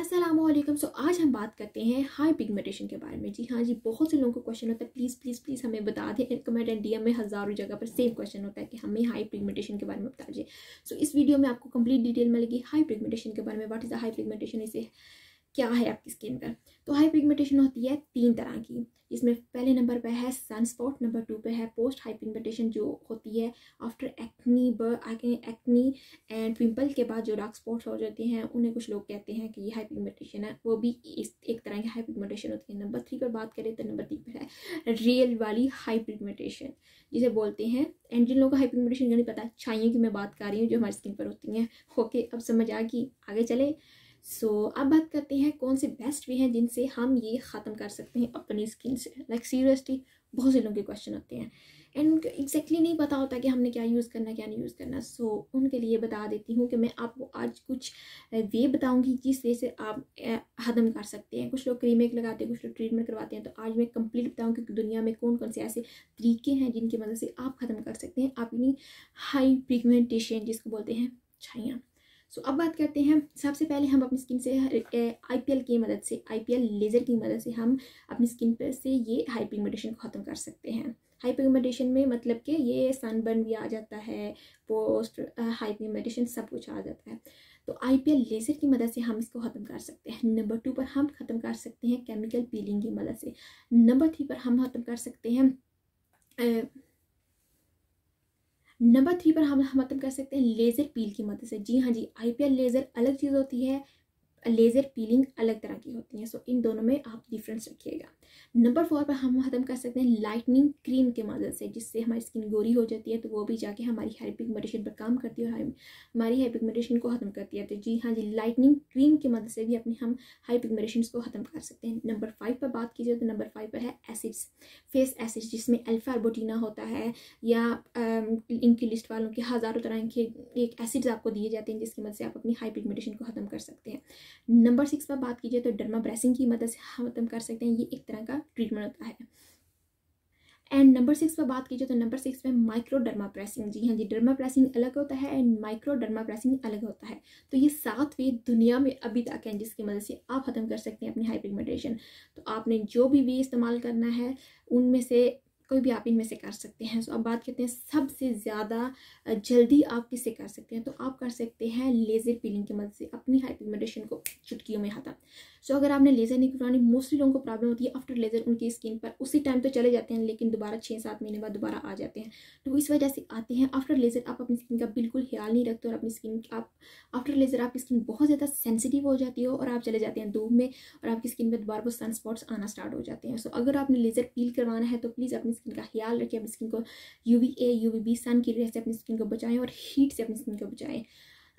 असलम सो आज हम बात करते हैं हाई पिगमेंटेशन के बारे में जी हाँ जी बहुत से लोगों को क्वेश्चन होता है प्लीज़ प्लीज़ प्लीज़ हमें बता दें कमेंट एंड डी में हज़ारों जगह पर सेम क्वेश्चन होता है कि हमें हाई पिगमेंटेशन के बारे में बता दीजिए सो so, इस वीडियो में आपको कंप्लीट डिटेल मिलेगी हाई पिगमेंटेशन के बारे में what is the hyperpigmentation इसे क्या है आपकी स्किन पर तो हाई पिगमेंटेशन होती है तीन तरह की जिसमें पहले नंबर पे है सनस्पॉट नंबर टू पे है पोस्ट हाई पिगमेंटेशन जो होती है आफ्टर एक्नी आगे एक्नी एंड पिंपल के बाद जो डार्क स्पॉट्स हो जाते हैं उन्हें कुछ लोग कहते हैं कि ये हाई पिगमेंटेशन है वो भी इस एक तरह की हाई पिगमेंटेशन होती है नंबर थ्री पर बात करें तो नंबर थ्री पर है रियल वाली हाई पिगमेंटेशन जिसे बोलते हैं एंड जिन लोगों को हाई पिगमेंटेशन जो नहीं पता छाइयों की मैं बात कर रही हूँ जो हमारी स्किन पर होती हैं ओके अब समझ आ गई आगे चले सो so, अब बात करते हैं कौन से बेस्ट वे हैं जिनसे हम ये ख़त्म कर सकते हैं अपनी स्किन से लाइक सीरियसली बहुत से लोगों के क्वेश्चन होते हैं एंड एग्जैक्टली नहीं पता होता कि हमने क्या यूज़ करना क्या नहीं यूज़ करना सो so, उनके लिए बता देती हूँ कि मैं आपको आज कुछ वे बताऊँगी जिस वे से आप हदम कर सकते हैं कुछ लोग क्रीमेक लगाते हैं कुछ लोग ट्रीटमेंट करवाते हैं तो आज मैं कंप्लीट बताऊँगी कि दुनिया में कौन कौन से ऐसे तरीके हैं जिनकी मदद से आप ख़त्म कर सकते हैं अपनी हाई पिगमेंटेशन जिसको बोलते हैं छाइयाँ सो अब बात करते हैं सबसे पहले हम अपनी स्किन से आईपीएल की मदद से आईपीएल लेज़र की मदद से हम अपनी स्किन पर से ये हाई को ख़त्म कर सकते हैं हाई में मतलब कि ये सनबर्न भी आ जाता है पोस्ट हाई सब कुछ आ जाता है तो आईपीएल लेज़र की मदद से हम इसको ख़त्म कर सकते हैं नंबर टू पर हम ख़त्म कर सकते हैं केमिकल पीलिंग की मदद से नंबर थ्री पर हम ख़त्म कर सकते हैं नंबर थ्री पर हम मतलब कह सकते हैं लेज़र पील की मदद से जी हाँ जी आईपीएल लेज़र अलग चीज़ होती है लेज़र पीलिंग अलग तरह की होती हैं सो इन दोनों में आप डिफरेंस रखिएगा नंबर फोर पर हम ख़त्म कर सकते हैं लाइटनिंग क्रीम के मदद से जिससे हमारी स्किन गोरी हो जाती है तो वो भी जाके हमारी हेयर पिगमेंटेशन पर काम करती है और हमारी हेयर पिगमेंटेशन को ख़त्म करती है तो जी हाँ जी लाइटनिंग क्रीम की मदद से भी अपने हम हाई पिगमेंटेशन को ख़त्म कर सकते हैं नंबर फाइव पर बात की जाए तो नंबर फाइव पर है एसिड्स फेस एसिड्स जिसमें अल्फा होता है या इनकी लिस्ट वालों के हज़ारों तरह के एक एसिड्स आपको दिए जाते हैं जिसकी मदद से आप अपनी हाई पिगमेंटेशन को ख़त्म कर सकते हैं नंबर सिक्स पर बात कीजिए तो डर्मा ब्रेसिंग की मदद से हम खत्म कर सकते हैं ये एक तरह का ट्रीटमेंट होता है एंड नंबर सिक्स पर बात कीजिए तो नंबर सिक्स में डर्मा प्रेसिंग जी हाँ जी डर्मा प्रेसिंग अलग होता है एंड डर्मा प्रेसिंग अलग होता है तो ये सात वे दुनिया में अभी तक हैं जिसकी मदद से आप ख़त्म कर सकते हैं अपनी हाइपिगमेंटेशन तो आपने जो भी वे इस्तेमाल करना है उनमें से कोई भी आप इनमें से कर सकते हैं सो अब बात करते हैं सबसे ज़्यादा जल्दी आप किससे कर सकते हैं तो आप कर सकते हैं लेज़र पीलिंग की मदद से अपनी हाई पिगमेंटेशन को चुटकियों में हटा सो अगर आपने लेज़र नहीं करवानी मोस्टली लोगों को प्रॉब्लम होती है आफ्टर लेज़र उनकी स्किन पर उसी टाइम तो चले जाते हैं लेकिन दोबारा छः सात महीने बाद दोबारा आ जाते हैं तो इस वजह से आते हैं आफ्टर लेज़र आप अपनी स्किन का बिल्कुल ख्याल नहीं रखते और अपनी स्किन आप आफ्टर लेज़र आपकी स्किन बहुत ज़्यादा सेंसिटिव हो जाती है और आप चले जाते हैं धूप में और आपकी स्किन पर दोबारा वो सन स्पॉट्स आना स्टार्ट हो जाते हैं सो अगर आपने लेज़र पील करवाना है तो प्लीज़ अपनी अपनी स्किन का ख्याल रखें अपनी स्किन को U V A U V B sun की रेस से अपनी स्किन को बचाएं और हीट से अपनी स्किन को बचाएं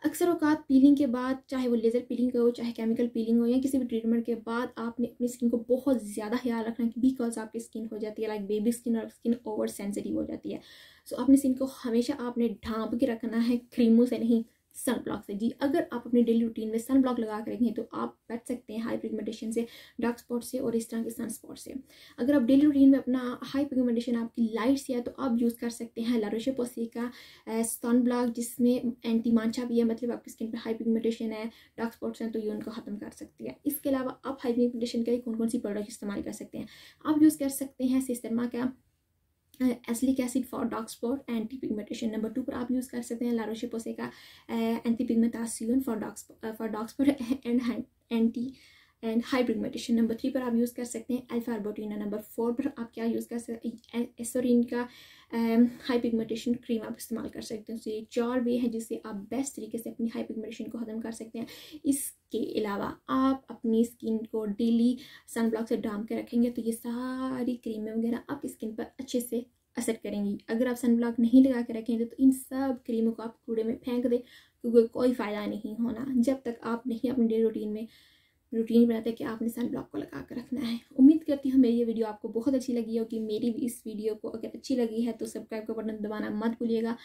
अक्सर अवकात पीलिंग के बाद चाहे वो लेज़र पीलिंग हो चाहे केमिकल पीलिंग हो या किसी भी ट्रीटमेंट के बाद आपने अपनी स्किन को बहुत ज़्यादा ख्याल रखना है बिकॉज आपकी स्किन हो जाती है लाइक बेबी स्किन और स्किन ओवर सेंसिटिव हो जाती है सो so, अपनी स्किन को हमेशा आपने ढांप के रखना है क्रीमों से नहीं सन ब्लॉक से जी अगर आप अपने डेली रूटीन में सन ब्लॉक लगा कर रखें तो आप बच सकते हैं हाई पिगमेंटेशन से डार्क स्पॉट से और इस तरह के सन स्पॉट से अगर आप डेली रूटीन में अपना हाई पिगमेंटेशन आपकी लाइट से है तो आप यूज़ कर सकते हैं लारोशे पोसे का सन ब्लॉक जिसमें एंटी मांछा भी है मतलब आपकी स्किन पर हाई पिगमेंटेशन है डार्क स्पॉट्स हैं तो ये उनको ख़त्म कर सकती है इसके अलावा आप हाई पिगमेंटेशन के लिए कौन कौन सी प्रोडक्ट इस्तेमाल कर सकते हैं आप यूज़ कर सकते हैं सिस्टरमा का azelaic acid for dark spot anti pigmentation number two पर आप यूज़ कर सकते हैं पोसे का एंटी पिगमेंटासन फॉर डॉक्स for dark spot and anti and hybrid meditation number three पर आप यूज़ कर सकते हैं अल्फा अल्फाबोटीना नंबर फोर पर आप क्या यूज़ कर सकते एसोरिन का हाई पिगमेंटेशन क्रीम आप इस्तेमाल कर सकते हैं तो ये चार वे है जिससे आप बेस्ट तरीके से अपनी हाई पिगमेंटेशन को ख़त्म कर सकते हैं इसके अलावा आप अपनी स्किन को डेली ब्लॉक से डाम के रखेंगे तो ये सारी क्रीमें वगैरह आप स्किन पर अच्छे से असर करेंगी अगर आप ब्लॉक नहीं लगा के रखेंगे तो इन सब क्रीमों को आप कूड़े में फेंक दें क्योंकि कोई फ़ायदा नहीं होना जब तक आप नहीं अपने डेली रूटीन में रूटीन बनाते हैं कि आपने सन ब्लॉक को लगा कर रखना है उम्मीद करती हूँ मेरी ये वीडियो आपको बहुत अच्छी लगी होगी मेरी भी इस वीडियो को अगर अच्छी लगी है तो सब्सक्राइब का बटन दबाना मत भूलिएगा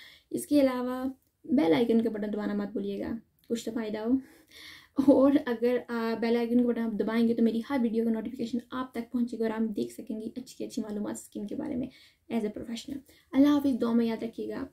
इसके अलावा बेल आइकन का बटन दबाना मत भूलिएगा कुछ तो फ़ायदा हो और अगर बेल आइकन का बटन आप दबाएंगे तो मेरी हर वीडियो का नोटिफिकेशन आप तक पहुँचेगी और आप देख सकेंगी अच्छी अच्छी मालूम स्किन के बारे में एज ए प्रोफेशनल अल्लाह हाफिज़ दो में याद रखिएगा